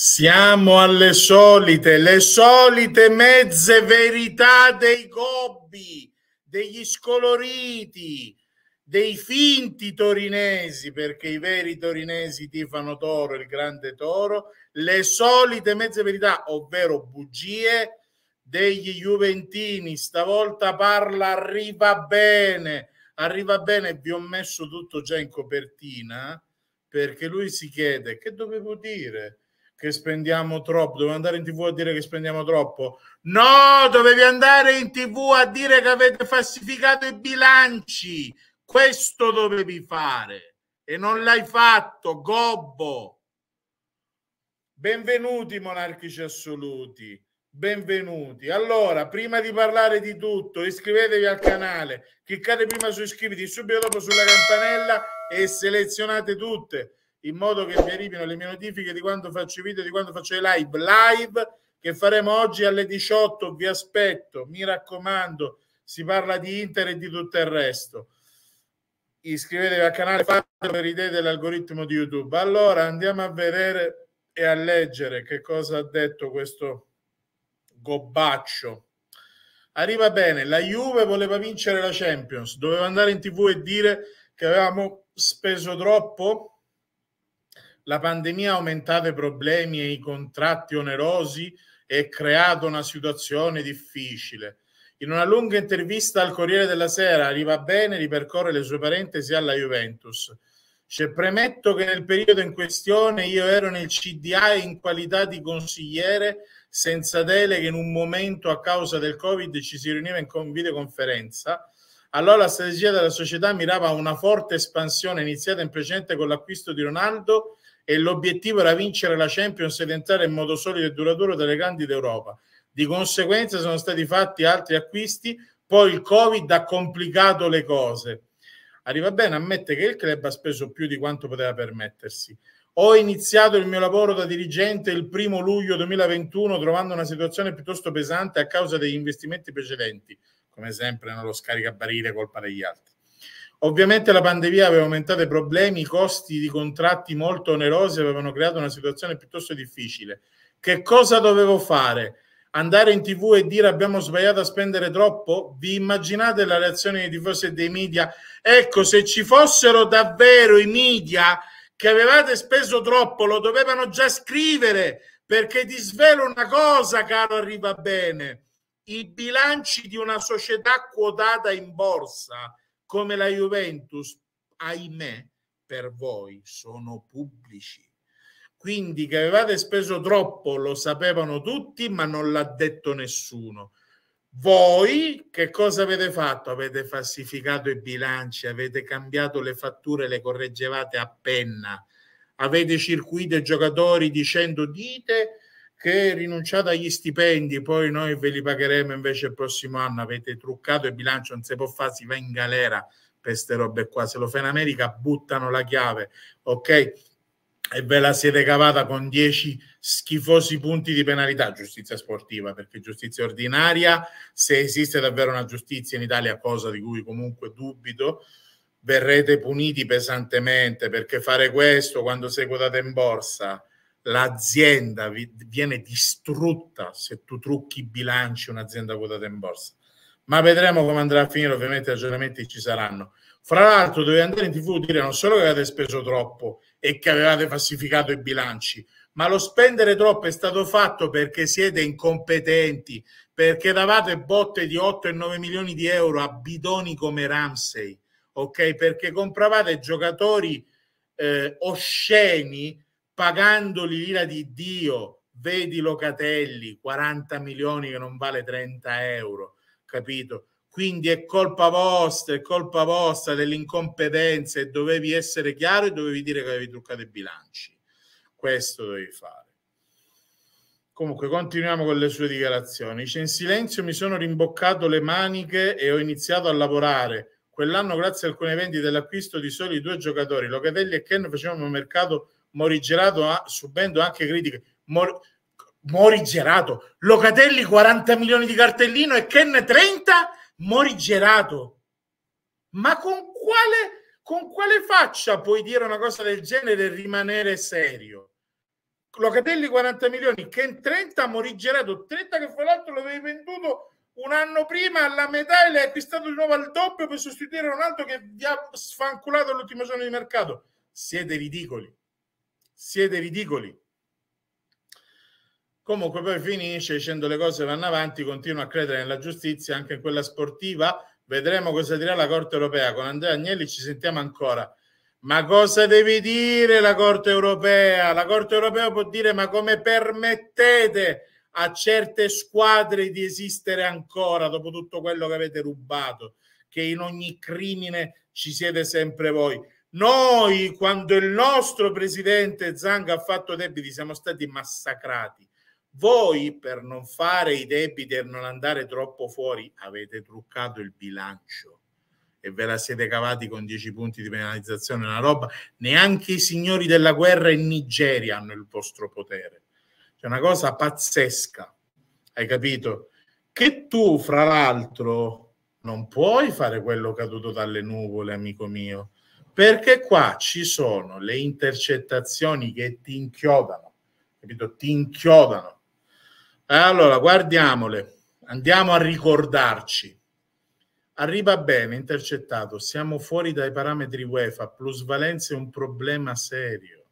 Siamo alle solite, le solite mezze verità dei gobbi, degli scoloriti, dei finti torinesi, perché i veri torinesi tifano toro, il grande toro, le solite mezze verità, ovvero bugie degli Juventini. Stavolta parla arriva bene, arriva bene, vi ho messo tutto già in copertina, perché lui si chiede che dovevo dire che spendiamo troppo, dovevo andare in tv a dire che spendiamo troppo. No, dovevi andare in tv a dire che avete falsificato i bilanci. Questo dovevi fare e non l'hai fatto, gobbo. Benvenuti monarchici assoluti. Benvenuti. Allora, prima di parlare di tutto, iscrivetevi al canale, cliccate prima su iscriviti, subito dopo sulla campanella e selezionate tutte in modo che vi arrivino le mie notifiche di quando faccio i video, di quando faccio i live. Live che faremo oggi alle 18, vi aspetto, mi raccomando, si parla di Inter e di tutto il resto. Iscrivetevi al canale, fatelo per idee dell'algoritmo di YouTube. Allora andiamo a vedere e a leggere che cosa ha detto questo gobbaccio. Arriva bene, la Juve voleva vincere la Champions, doveva andare in tv e dire che avevamo speso troppo la pandemia ha aumentato i problemi e i contratti onerosi e creato una situazione difficile. In una lunga intervista al Corriere della Sera, arriva bene, ripercorre le sue parentesi alla Juventus. Cioè, premetto che nel periodo in questione io ero nel CDA in qualità di consigliere senza delega in un momento a causa del Covid ci si riuniva in videoconferenza. Allora la strategia della società mirava a una forte espansione iniziata in precedente con l'acquisto di Ronaldo e l'obiettivo era vincere la Champions ed entrare in modo solido e duraturo dalle grandi d'Europa. Di conseguenza sono stati fatti altri acquisti, poi il Covid ha complicato le cose. Arriva bene, ammette che il club ha speso più di quanto poteva permettersi. Ho iniziato il mio lavoro da dirigente il primo luglio 2021 trovando una situazione piuttosto pesante a causa degli investimenti precedenti, come sempre nello scaricabarile colpa degli altri. Ovviamente la pandemia aveva aumentato i problemi, i costi di contratti molto onerosi avevano creato una situazione piuttosto difficile. Che cosa dovevo fare? Andare in tv e dire abbiamo sbagliato a spendere troppo? Vi immaginate la reazione dei tifosi e dei media? Ecco, se ci fossero davvero i media che avevate speso troppo, lo dovevano già scrivere, perché ti svelo una cosa, caro arriva bene. I bilanci di una società quotata in borsa come la Juventus, ahimè, per voi sono pubblici. Quindi che avevate speso troppo lo sapevano tutti, ma non l'ha detto nessuno. Voi che cosa avete fatto? Avete falsificato i bilanci, avete cambiato le fatture, le correggevate a penna, avete circuito i giocatori dicendo dite che rinunciate agli stipendi, poi noi ve li pagheremo invece il prossimo anno, avete truccato il bilancio, non si può fare, si va in galera per queste robe qua. Se lo fa in America buttano la chiave, ok? E ve la siete cavata con 10 schifosi punti di penalità, giustizia sportiva, perché giustizia ordinaria, se esiste davvero una giustizia in Italia, cosa di cui comunque dubito, verrete puniti pesantemente perché fare questo quando sei quotato in borsa l'azienda viene distrutta se tu trucchi i bilanci un'azienda quotata in borsa. Ma vedremo come andrà a finire, ovviamente i ragionamenti ci saranno. Fra l'altro dovete andare in tv e dire non solo che avete speso troppo e che avevate falsificato i bilanci, ma lo spendere troppo è stato fatto perché siete incompetenti, perché davate botte di 8 e 9 milioni di euro a bidoni come Ramsey, ok? Perché compravate giocatori eh, osceni pagandoli l'ira di Dio, vedi Locatelli, 40 milioni che non vale 30 euro, capito? Quindi è colpa vostra, è colpa vostra dell'incompetenza e dovevi essere chiaro e dovevi dire che avevi truccato i bilanci. Questo dovevi fare. Comunque, continuiamo con le sue dichiarazioni. Dice, in silenzio mi sono rimboccato le maniche e ho iniziato a lavorare. Quell'anno, grazie a alcune vendite dell'acquisto di soli due giocatori, Locatelli e Ken, facevamo mercato Morigerato subendo anche critiche. Mor- Morigerato, Locatelli 40 milioni di cartellino e Ken 30 Morigerato. Ma con quale, con quale faccia puoi dire una cosa del genere e rimanere serio? Locatelli 40 milioni, Ken 30, Morigerato 30 che fra l'altro l'avevi venduto un anno prima alla metà e l'hai acquistato di nuovo al doppio per sostituire un altro che vi ha sfanculato l'ultimo giorno di mercato. Siete ridicoli siete ridicoli. Comunque poi finisce dicendo le cose vanno avanti, continua a credere nella giustizia, anche in quella sportiva. Vedremo cosa dirà la Corte europea. Con Andrea Agnelli ci sentiamo ancora. Ma cosa deve dire la Corte europea? La Corte europea può dire ma come permettete a certe squadre di esistere ancora dopo tutto quello che avete rubato, che in ogni crimine ci siete sempre voi. Noi, quando il nostro presidente Zang ha fatto debiti, siamo stati massacrati. Voi, per non fare i debiti e non andare troppo fuori, avete truccato il bilancio e ve la siete cavati con 10 punti di penalizzazione. Una roba, neanche i signori della guerra in Nigeria hanno il vostro potere. C'è una cosa pazzesca, hai capito? Che tu, fra l'altro, non puoi fare quello caduto dalle nuvole, amico mio perché qua ci sono le intercettazioni che ti inchiodano, capito? Ti inchiodano. Allora, guardiamole, andiamo a ricordarci. Arriva bene, intercettato, siamo fuori dai parametri UEFA, plusvalenza è un problema serio.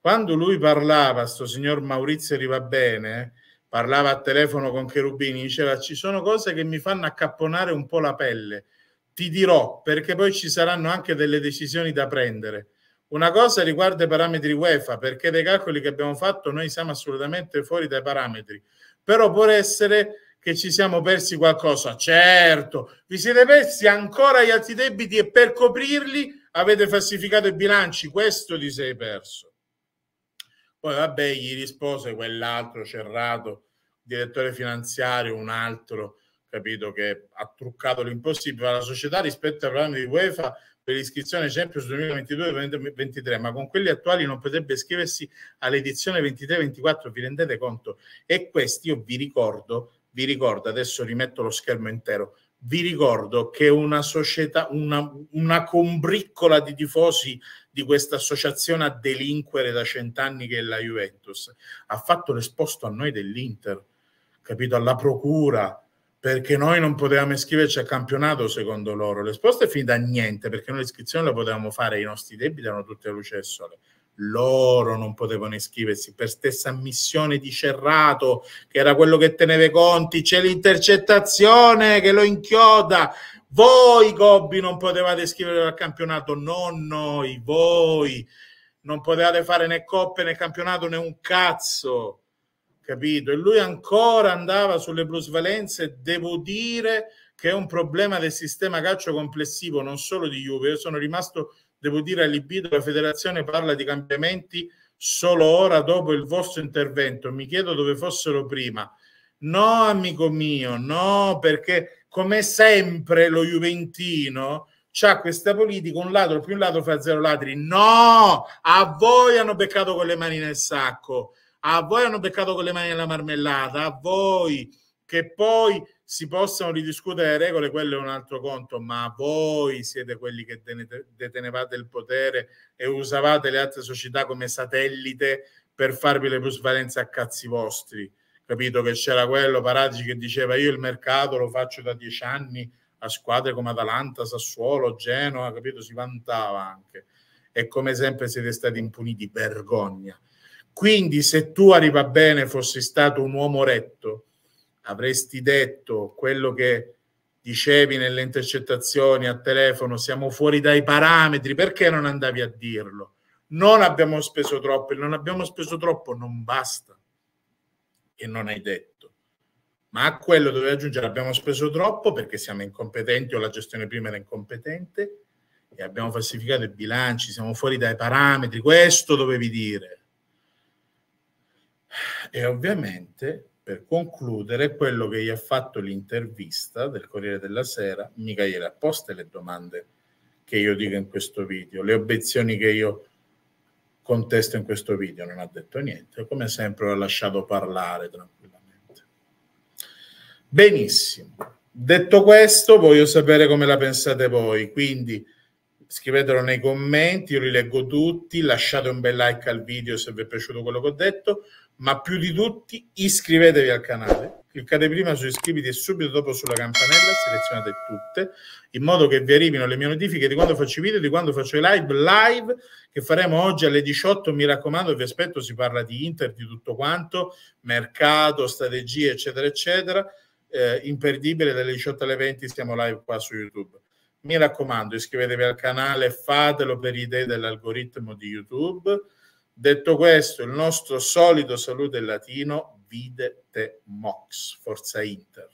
Quando lui parlava, sto signor Maurizio arriva bene, parlava a telefono con Cherubini, diceva ci sono cose che mi fanno accapponare un po' la pelle, ti dirò, perché poi ci saranno anche delle decisioni da prendere. Una cosa riguarda i parametri UEFA, perché dei calcoli che abbiamo fatto noi siamo assolutamente fuori dai parametri, però può essere che ci siamo persi qualcosa. Certo, vi siete persi ancora gli altri debiti e per coprirli avete falsificato i bilanci, questo ti sei perso. Poi vabbè, gli rispose quell'altro Cerrato, direttore finanziario, un altro capito che ha truccato l'impossibile la società rispetto ai programmi di UEFA per l'iscrizione Champions 2022-2023, ma con quelli attuali non potrebbe iscriversi all'edizione 23-24, vi rendete conto? E questi io vi ricordo, vi ricordo, adesso rimetto lo schermo intero, vi ricordo che una società, una, una combriccola di tifosi di questa associazione a delinquere da cent'anni che è la Juventus, ha fatto l'esposto a noi dell'Inter, capito? Alla procura, perché noi non potevamo iscriverci a campionato secondo loro. L'esposta è finita a niente perché noi l'iscrizione la potevamo fare, i nostri debiti erano tutte a luce sole. Loro non potevano iscriversi per stessa ammissione di Cerrato, che era quello che teneva i conti. C'è l'intercettazione che lo inchioda. Voi, Gobbi, non potevate iscrivervi al campionato, non noi, voi. Non potevate fare né coppe né campionato né un cazzo capito? E lui ancora andava sulle plusvalenze, devo dire che è un problema del sistema calcio complessivo, non solo di Juve. Io sono rimasto, devo dire, allibito. La federazione parla di cambiamenti solo ora dopo il vostro intervento. Mi chiedo dove fossero prima. No, amico mio, no, perché come sempre lo Juventino c'ha questa politica, un ladro più un ladro fa zero ladri. No, a voi hanno beccato con le mani nel sacco a voi hanno beccato con le mani nella marmellata, a voi che poi si possano ridiscutere le regole, quello è un altro conto, ma voi siete quelli che detenevate il potere e usavate le altre società come satellite per farvi le plusvalenze a cazzi vostri. Capito che c'era quello Paragi che diceva io il mercato lo faccio da dieci anni a squadre come Atalanta, Sassuolo, Genoa, capito? Si vantava anche. E come sempre siete stati impuniti, vergogna. Quindi se tu arriva bene fossi stato un uomo retto, avresti detto quello che dicevi nelle intercettazioni a telefono, siamo fuori dai parametri, perché non andavi a dirlo? Non abbiamo speso troppo, e non abbiamo speso troppo non basta. E non hai detto. Ma a quello dovevi aggiungere abbiamo speso troppo perché siamo incompetenti o la gestione prima era incompetente e abbiamo falsificato i bilanci, siamo fuori dai parametri, questo dovevi dire e ovviamente, per concludere, quello che gli ha fatto l'intervista del Corriere della Sera, mica gliele ha poste le domande che io dico in questo video, le obiezioni che io contesto in questo video, non ha detto niente, come sempre l'ha lasciato parlare tranquillamente. Benissimo, detto questo voglio sapere come la pensate voi, quindi scrivetelo nei commenti, io li leggo tutti, lasciate un bel like al video se vi è piaciuto quello che ho detto, ma più di tutti iscrivetevi al canale, cliccate prima su iscriviti e subito dopo sulla campanella selezionate tutte, in modo che vi arrivino le mie notifiche di quando faccio i video, di quando faccio i live, live che faremo oggi alle 18, mi raccomando, vi aspetto, si parla di Inter, di tutto quanto, mercato, strategie, eccetera, eccetera, eh, imperdibile dalle 18 alle 20 stiamo live qua su YouTube. Mi raccomando, iscrivetevi al canale, fatelo per idee dell'algoritmo di YouTube Detto questo, il nostro solito saluto in latino, vide te mox, forza Inter.